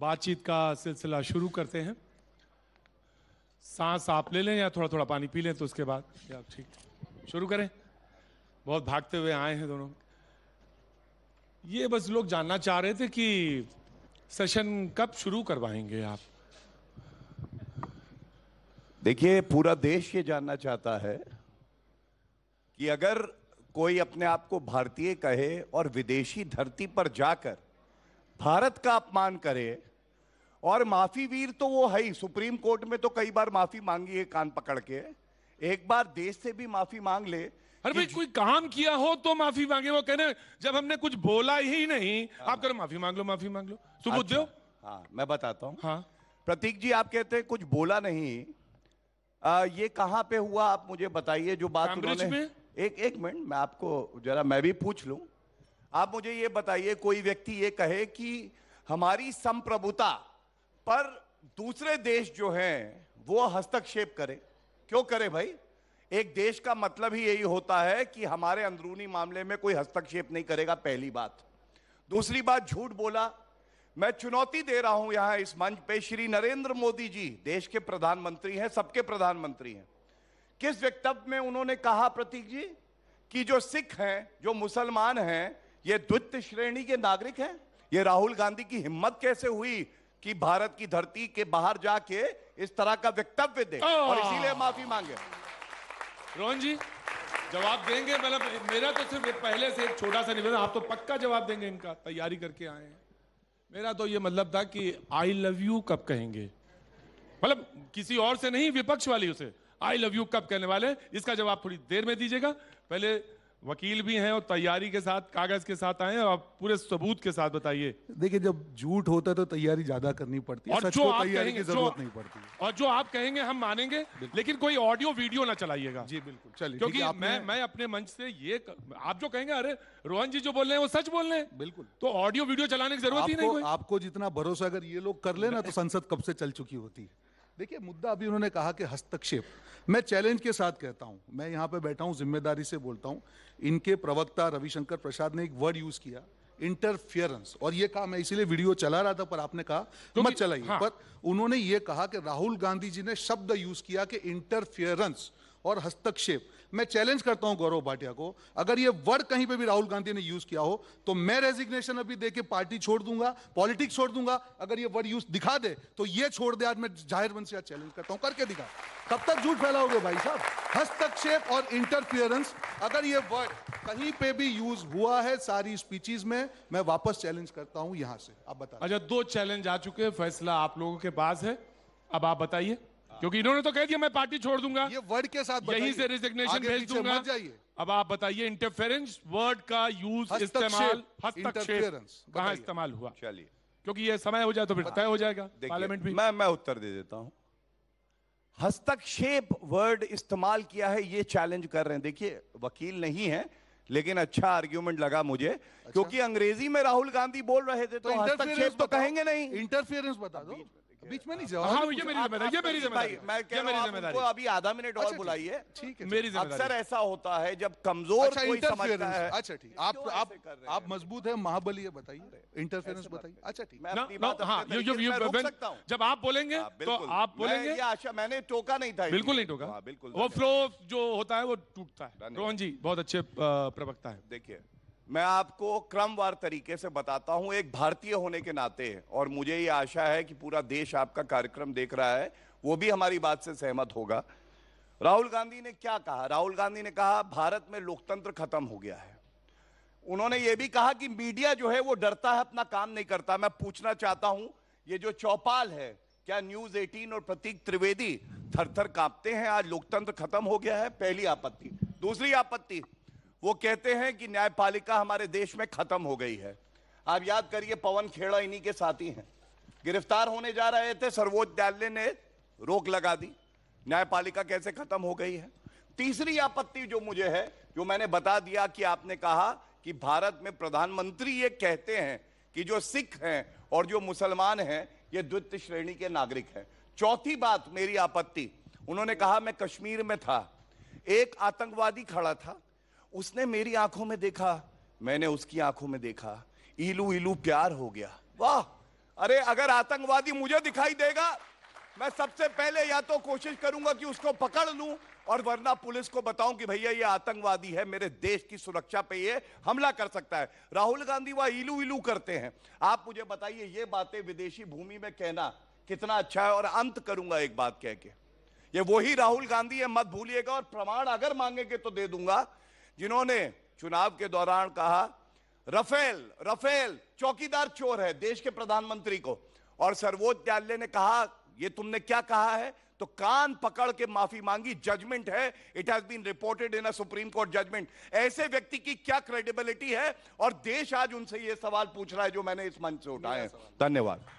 बातचीत का सिलसिला शुरू करते हैं सांस आप ले लें या थोड़ा थोड़ा पानी पी लें तो उसके बाद या ठीक शुरू करें बहुत भागते हुए आए हैं दोनों ये बस लोग जानना चाह रहे थे कि सेशन कब शुरू करवाएंगे आप देखिए पूरा देश ये जानना चाहता है कि अगर कोई अपने आप को भारतीय कहे और विदेशी धरती पर जाकर भारत का अपमान करे और माफी वीर तो वो है ही सुप्रीम कोर्ट में तो कई बार माफी मांगी है कान पकड़ के एक बार देश से भी माफी मांग ले अरे भाई कोई काम किया हो तो माफी मांगे वो कहने जब हमने कुछ बोला ही नहीं हाँ। आप करो माफी मांग लो माफी मांग लो सबूत अच्छा। हाँ मैं बताता हूँ हाँ प्रतीक जी आप कहते हैं कुछ बोला नहीं आ, ये कहाँ पे हुआ आप मुझे बताइए जो बात उन्होंने एक एक मिनट मैं आपको जरा मैं भी पूछ लूं आप मुझे ये बताइए कोई व्यक्ति ये कहे कि हमारी संप्रभुता पर दूसरे देश जो हैं वो हस्तक्षेप करें क्यों करें भाई एक देश का मतलब ही यही होता है कि हमारे अंदरूनी मामले में कोई हस्तक्षेप नहीं करेगा पहली बात दूसरी बात झूठ बोला मैं चुनौती दे रहा हूं यहां इस मंच पे श्री नरेंद्र मोदी जी देश के प्रधानमंत्री हैं सबके प्रधानमंत्री हैं किस वक्तव्य में उन्होंने कहा प्रतीक जी कि जो सिख हैं जो मुसलमान हैं ये द्वितीय श्रेणी के नागरिक हैं ये राहुल गांधी की हिम्मत कैसे हुई कि भारत की धरती के बाहर जाके इस तरह का वक्तव्य दे और इसीलिए माफी मांगे रोहन जी जवाब देंगे मतलब मेरा तो सिर्फ पहले से एक छोटा सा निवेदन आप तो पक्का जवाब देंगे इनका तैयारी करके आए हैं मेरा तो ये मतलब था कि आई लव यू कब कहेंगे मतलब किसी और से नहीं विपक्ष वाली उसे आई लव यू कब कहने वाले इसका जवाब थोड़ी देर में दीजिएगा पहले वकील भी हैं और तैयारी के साथ कागज के साथ आए और आप पूरे सबूत के साथ बताइए देखिए जब झूठ होता है तो तैयारी ज्यादा करनी पड़ती है और जो आप कहेंगे जरूरत नहीं पड़ती और जो आप कहेंगे हम मानेंगे लेकिन कोई ऑडियो वीडियो ना चलाइएगा जी बिल्कुल चलिए क्योंकि मैं मैं अपने मंच से ये आप जो कहेंगे अरे रोहन जी जो बोल रहे हैं वो सच बोल रहे हैं बिल्कुल तो ऑडियो वीडियो चलाने की जरूरत ही नहीं आपको जितना भरोसा अगर ये लोग कर लेना तो संसद कब से चल चुकी होती है देखिए मुद्दा अभी उन्होंने कहा कि हस्तक्षेप मैं चैलेंज के साथ कहता हूं मैं यहां पर बैठा हूं जिम्मेदारी से बोलता हूं इनके प्रवक्ता रविशंकर प्रसाद ने एक वर्ड यूज किया इंटरफियरेंस और ये कहा मैं इसीलिए वीडियो चला रहा था पर आपने कहा मत चलाइए हाँ। पर उन्होंने ये कहा कि राहुल गांधी जी ने शब्द यूज किया कि इंटरफियरेंस और हस्तक्षेप मैं चैलेंज करता हूं गौरव भाटिया को अगर ये वर्ड कहीं पे भी राहुल गांधी ने यूज किया हो तो मैं रेजिग्नेशन अभी देके पार्टी छोड़ दूंगा पॉलिटिक्स छोड़ दूंगा अगर ये वर्ड यूज दिखा दे तो ये छोड़ दे आज मैं जाहिर मन से चैलेंज करता हूं करके दिखा कब तक झूठ फैलाओगे भाई साहब हस्तक्षेप और इंटरफियरेंस अगर ये वर्ड कहीं पे भी यूज हुआ है सारी स्पीचीज में मैं वापस चैलेंज करता हूं यहां से आप बता अच्छा दो चैलेंज आ चुके हैं फैसला आप लोगों के पास है अब आप बताइए क्योंकि इन्होंने तो कह दिया मैं पार्टी छोड़ दूंगा ये वर्ड के साथ यही से रिजिग्नेशन भेज दूंगा अब आप बताइए इंटरफेरेंस वर्ड का यूज इस्तेमाल कहा इस्तेमाल हुआ चलिए क्योंकि ये समय हो जाए तो फिर तय हो जाएगा पार्लियामेंट भी मैं मैं उत्तर दे देता हूं हस्तक्षेप वर्ड इस्तेमाल किया है ये चैलेंज कर रहे हैं देखिए वकील नहीं है लेकिन अच्छा आर्ग्यूमेंट लगा मुझे अच्छा? क्योंकि अंग्रेजी में राहुल गांधी बोल रहे थे तो, तो हस्तक्षेप तो कहेंगे नहीं इंटरफेरेंस बता दो बीच में नहीं हाँ। जाओ हाँ, ये मेरी जिम्मेदारी ये मेरी जिम्मेदारी मैं कह रहा हूं अभी आधा मिनट और अच्छा, बुलाइए ठीक है मेरी जिम्मेदारी अक्सर ऐसा होता है जब कमजोर अच्छा, कोई समझता है अच्छा ठीक आप आप आप मजबूत है महाबली है बताइए इंटरफेरेंस बताइए अच्छा ठीक मैं अपनी बात हाँ, जब आप बोलेंगे तो आप बोलेंगे आशा मैंने टोका नहीं था बिल्कुल नहीं टोका वो फ्लो जो होता है वो टूटता है रोहन जी बहुत अच्छे प्रवक्ता है देखिए मैं आपको क्रमवार तरीके से बताता हूं एक भारतीय होने के नाते और मुझे ये आशा है कि पूरा देश आपका कार्यक्रम देख रहा है वो भी हमारी बात से सहमत होगा राहुल गांधी ने क्या कहा राहुल गांधी ने कहा भारत में लोकतंत्र खत्म हो गया है उन्होंने ये भी कहा कि मीडिया जो है वो डरता है अपना काम नहीं करता मैं पूछना चाहता हूं ये जो चौपाल है क्या न्यूज 18 और प्रतीक त्रिवेदी थर थर कांपते हैं आज लोकतंत्र खत्म हो गया है पहली आपत्ति दूसरी आपत्ति वो कहते हैं कि न्यायपालिका हमारे देश में खत्म हो गई है आप याद करिए पवन खेड़ा इन्हीं के साथी हैं गिरफ्तार होने जा रहे थे सर्वोच्च न्यायालय ने रोक लगा दी न्यायपालिका कैसे खत्म हो गई है तीसरी आपत्ति जो मुझे है जो मैंने बता दिया कि आपने कहा कि भारत में प्रधानमंत्री ये कहते हैं कि जो सिख हैं और जो मुसलमान हैं ये द्वितीय श्रेणी के नागरिक हैं चौथी बात मेरी आपत्ति उन्होंने कहा मैं कश्मीर में था एक आतंकवादी खड़ा था उसने मेरी आंखों में देखा मैंने उसकी आंखों में देखा इलू इलू प्यार हो गया वाह अरे अगर आतंकवादी मुझे दिखाई देगा मैं सबसे पहले या तो कोशिश करूंगा कि उसको पकड़ लूं और वरना पुलिस को बताऊं कि भैया ये आतंकवादी है मेरे देश की सुरक्षा पे ये हमला कर सकता है राहुल गांधी वह इलू इलू करते हैं आप मुझे बताइए ये बातें विदेशी भूमि में कहना कितना अच्छा है और अंत करूंगा एक बात कह के ये वही राहुल गांधी है मत भूलिएगा और प्रमाण अगर मांगेंगे तो दे दूंगा जिन्होंने चुनाव के दौरान कहा रफेल रफेल चौकीदार चोर है देश के प्रधानमंत्री को और सर्वोच्च न्यायालय ने कहा ये तुमने क्या कहा है तो कान पकड़ के माफी मांगी जजमेंट है it has been reported in a supreme court judgment ऐसे व्यक्ति की क्या क्रेडिबिलिटी है और देश आज उनसे ये सवाल पूछ रहा है जो मैंने इस मंच से उठाया धन्यवाद